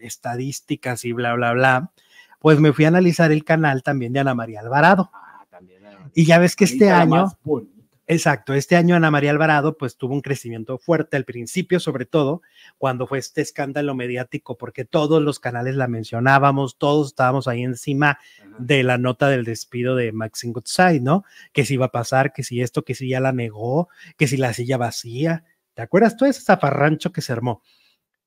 estadísticas y bla, bla, bla, pues me fui a analizar el canal también de Ana María Alvarado. Ah, y ya ves que este año, exacto, este año Ana María Alvarado pues tuvo un crecimiento fuerte al principio, sobre todo cuando fue este escándalo mediático, porque todos los canales la mencionábamos, todos estábamos ahí encima de la nota del despido de Maxine Goodside, ¿no? Que si iba a pasar, que si esto, que si ya la negó, que si la silla vacía. ¿Te acuerdas todo ese zafarrancho que se armó?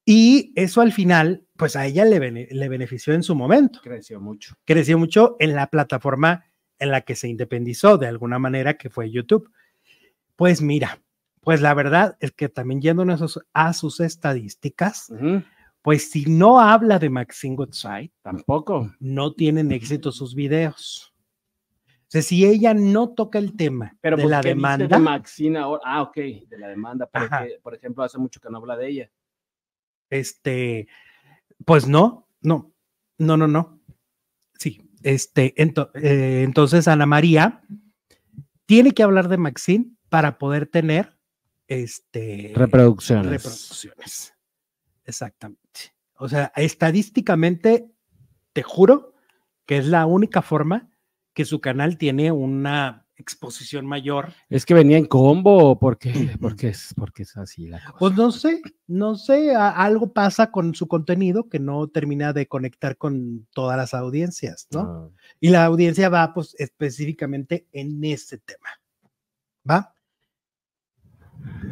Y eso al final, pues a ella le, le benefició en su momento. Creció mucho. Creció mucho en la plataforma en la que se independizó de alguna manera, que fue YouTube. Pues mira, pues la verdad es que también yéndonos a sus, estadísticas, pues si no habla de Maxine Goodside, tampoco. No tienen éxito sus videos. O sea, si ella no toca el tema de pues, la demanda. de Maxine ahora? Ah, ok, de la demanda. por ejemplo, hace mucho que no habla de ella. Este, pues no, no, no, no, no. Sí, este, eh, entonces Ana María tiene que hablar de Maxine para poder tener este, reproducciones. Reproducciones. Exactamente. O sea, estadísticamente, te juro que es la única forma que su canal tiene una exposición mayor. Es que venía en combo, porque porque es porque es así la cosa. Pues no sé, no sé, algo pasa con su contenido que no termina de conectar con todas las audiencias, ¿no? Ah. Y la audiencia va pues específicamente en ese tema.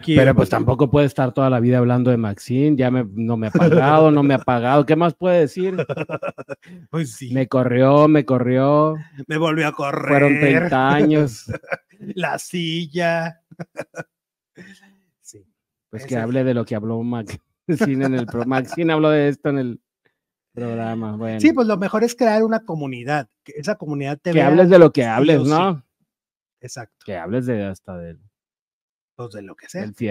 Pero pues tampoco puede estar toda la vida hablando de Maxine, ya no me ha pagado, no me ha pagado, ¿qué más puede decir? Pues sí. Me corrió, me corrió. Me volvió a correr. Fueron 30 años. la silla. sí. Pues que hable de lo que habló Maxine en el pro. Maxine habló de esto en el programa. Sí, pues lo mejor es crear una comunidad, que esa comunidad te Que hables de lo que hables, ¿no? Exacto. Que hables de hasta de él de lo que sea.